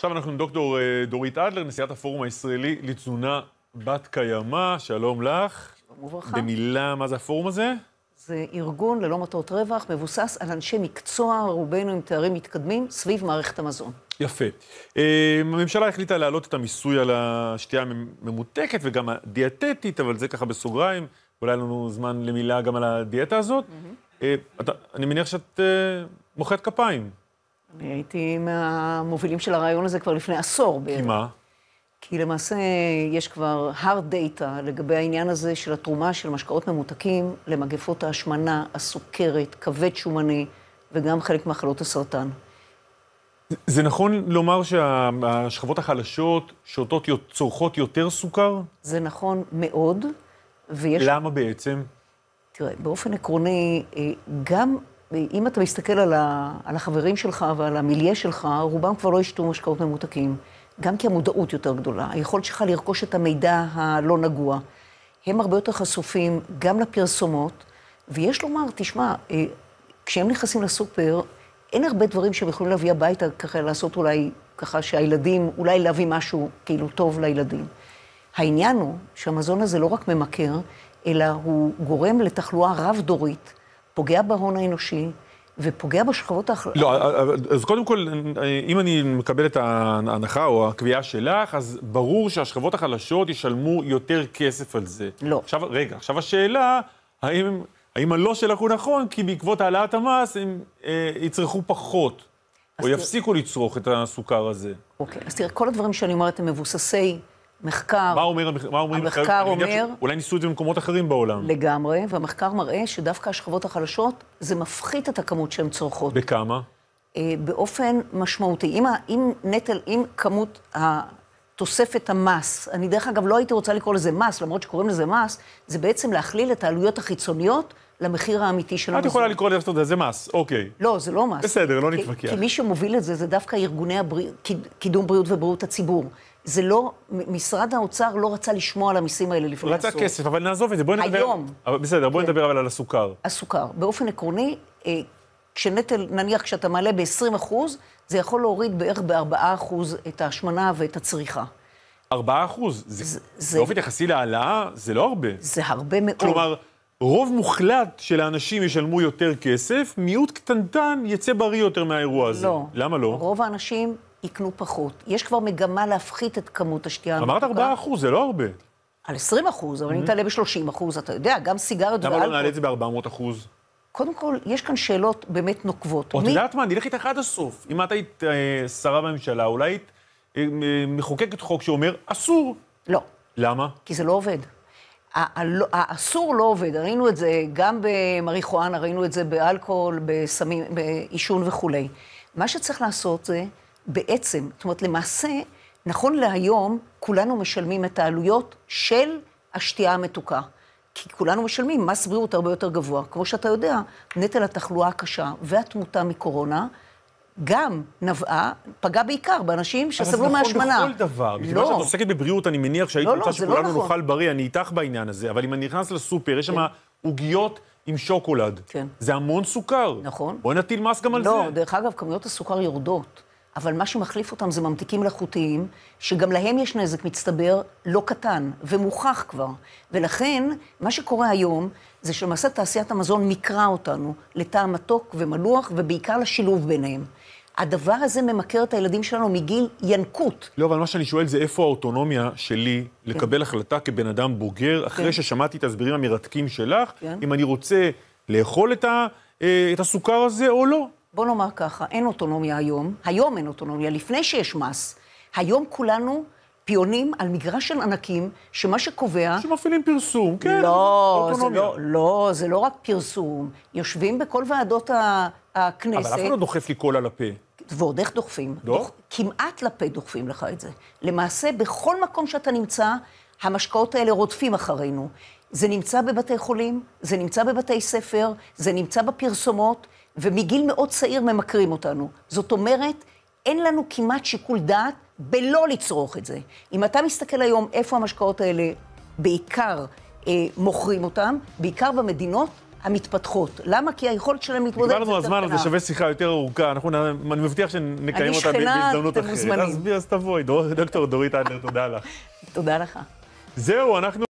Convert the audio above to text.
עכשיו אנחנו עם דוקטור אה, דורית אדלר, נשיאת הפורום הישראלי לתזונה בת קיימא, שלום לך. שלום וברכה. במילה, מה זה הפורום הזה? זה ארגון ללא מטרות רווח, מבוסס על אנשי מקצוע, רובנו עם תארים מתקדמים, סביב מערכת המזון. יפה. אה, הממשלה החליטה להעלות את המיסוי על השתייה הממותקת וגם הדיאטטית, אבל זה ככה בסוגריים, אולי אין לנו זמן למילה גם על הדיאטה הזאת. אה, אני מניח שאת מוחאת כפיים. אני הייתי מהמובילים של הרעיון הזה כבר לפני עשור בערך. כי מה? כי למעשה יש כבר hard data לגבי העניין הזה של התרומה של משקאות ממותקים למגפות ההשמנה, הסוכרת, כבד שומני, וגם חלק מחלות הסרטן. זה נכון לומר שהשכבות החלשות שותות, צורכות יותר סוכר? זה נכון מאוד, ויש... למה בעצם? תראה, באופן עקרוני, אה, גם אם אתה מסתכל על, ה, על החברים שלך ועל המיליה שלך, רובם כבר לא ישתו משקאות ממותקים. גם כי המודעות יותר גדולה, היכולת שלך לרכוש את המידע הלא נגוע. הם הרבה יותר חשופים גם לפרסומות, ויש לומר, תשמע, אה, כשהם נכנסים לסופר, אין הרבה דברים שהם יכולים להביא הביתה, ככה לעשות אולי, ככה שהילדים, אולי להביא משהו כאילו טוב לילדים. העניין הוא שהמזון הזה לא רק ממכר, אלא הוא גורם לתחלואה רב-דורית. פוגע בהון האנושי, ופוגע בשכבות האחרונות. לא, אז קודם כל, אם אני מקבל את ההנחה או הקביעה שלך, אז ברור שהשכבות החלשות ישלמו יותר כסף על זה. לא. עכשיו, רגע, עכשיו השאלה, האם, האם הלא שלך הוא נכון, כי בעקבות העלאת המס הם אה, יצרכו פחות, או תראה... יפסיקו לצרוך את הסוכר הזה. אוקיי, אז תראה, כל הדברים שאני אומרת הם מבוססי מחקר. מה אומר המחקר? המחקר אומר... אולי ניסו את זה במקומות אחרים בעולם. לגמרי, והמחקר מראה שדווקא השכבות החלשות, זה מפחית את הכמות שהן צורכות. בכמה? אה, באופן משמעותי. אם, אם נטל, אם כמות תוספת המס, אני דרך אגב לא הייתי רוצה לקרוא לזה מס, למרות שקוראים לזה מס, זה בעצם להכליל את העלויות החיצוניות למחיר האמיתי של המזון. את יכולה לקרוא לזה, זה מס, אוקיי. לא, זה לא מס. בסדר, לא נתווכח. כי, כי מי שמוביל את זה, זה דווקא ארגוני הבריא, קידום בריאות ובריאות הציבור. זה לא, משרד האוצר לא רצה לשמוע על המיסים האלה לפני רצה עשור. רצה כסף, אבל נעזוב את זה. בואי נדבר... היום. אבל בסדר, בואי כן. נדבר אבל על הסוכר. הסוכר. באופן עקרוני, אה, כשנטל, נניח כשאתה מעלה ב-20 אחוז, זה יכול להוריד בערך ב-4 אחוז את ההשמנה ואת הצריכה. 4 אחוז? זה, זה... באופן יחסי להעלאה, זה לא הרבה. זה הרבה מאוד. כלומר, רוב מוחלט של האנשים ישלמו יותר כסף, מיעוט קטנטן יצא בריא יותר מהאירוע הזה. לא. למה לא? רוב האנשים יקנו פחות. יש כבר מגמה להפחית את כמות השתייה המתוקה. אמרת 4 אחוז, זה לא הרבה. על 20 אחוז, אבל אם תעלה ב-30 אחוז, אתה יודע, גם סיגריות ואלכוהול. למה לא נעלה את זה ב-400 אחוז? קודם כל, יש כאן שאלות באמת נוקבות. את יודעת מה, אני אלך איתך עד הסוף. אם את היית אה, שרה בממשלה, אולי היית אה, מחוקקת חוק שאומר, אסור. לא. למה? כי זה לא עובד. האסור לא, לא עובד, ראינו את זה גם במריחואנה, ראינו את זה באלכוהול, בסמים, בעישון וכולי. מה שצריך לעשות זה בעצם, זאת אומרת, למעשה, נכון להיום, כולנו משלמים את העלויות של השתייה המתוקה. כי כולנו משלמים מס בריאות הרבה יותר גבוה. כמו שאתה יודע, נטל התחלואה הקשה והתמותה מקורונה גם נבעה, פגע בעיקר באנשים שסבלו מהשמנה. אבל זה נכון מהשמנה. בכל דבר. מכיוון לא. שאת עוסקת בבריאות, אני מניח שהיית לא, לא רוצה לא, שכולנו לא נכון. נאכל בריא, אני איתך בעניין הזה, אבל אם אני נכנס לסופר, יש כן. שם עוגיות... עם שוקולד. כן. זה המון סוכר. נכון. בואי נטיל מס גם על לא, זה. לא, דרך אגב, כמויות הסוכר יורדות. אבל מה שמחליף אותם זה ממתיקים מלאכותיים, שגם להם יש נזק מצטבר לא קטן, ומוכח כבר. ולכן, מה שקורה היום, זה שלמעשה תעשיית המזון מיקרה אותנו לטעם מתוק ומלוח, ובעיקר לשילוב ביניהם. הדבר הזה ממכר את הילדים שלנו מגיל ינקות. לא, אבל מה שאני שואל זה איפה האוטונומיה שלי כן. לקבל החלטה כבן אדם בוגר, אחרי כן. ששמעתי את ההסברים המרתקים שלך, כן. אם אני רוצה לאכול את, ה, אה, את הסוכר הזה או לא. בוא נאמר ככה, אין אוטונומיה היום, היום אין אוטונומיה, לפני שיש מס. היום כולנו פיונים על מגרש של ענקים, שמה שקובע... שמפעילים פרסום, כן, לא, אוטונומיה. זה לא, לא, זה לא רק פרסום. יושבים בכל ועדות הכנסת... אבל אף אחד לא דוחף לי קול על הפה. ועוד איך דוחפים. דוח? לא? דוח? כמעט לפה דוחפים לך את זה. למעשה, בכל מקום שאתה נמצא, המשקאות האלה רודפים אחרינו. זה נמצא בבתי חולים, זה נמצא בבתי ספר, זה נמצא בפרסומות, ומגיל מאוד צעיר ממכרים אותנו. זאת אומרת, אין לנו כמעט שיקול דעת בלא לצרוך את זה. אם אתה מסתכל היום איפה המשקאות האלה בעיקר אה, מוכרים אותם, בעיקר במדינות המתפתחות. למה? כי היכולת שלהם להתמודד... נגמר לנו הזמן, אז זה שווה שיחה יותר ארוכה. אנחנו, אני מבטיח שנקיים אותה בהזדמנות אחרת. אני שכנה, אתם מוזמנים. אז, אז תבואי, דוקטור דורית אדלר, תודה לך. תודה לך. זהו, אנחנו...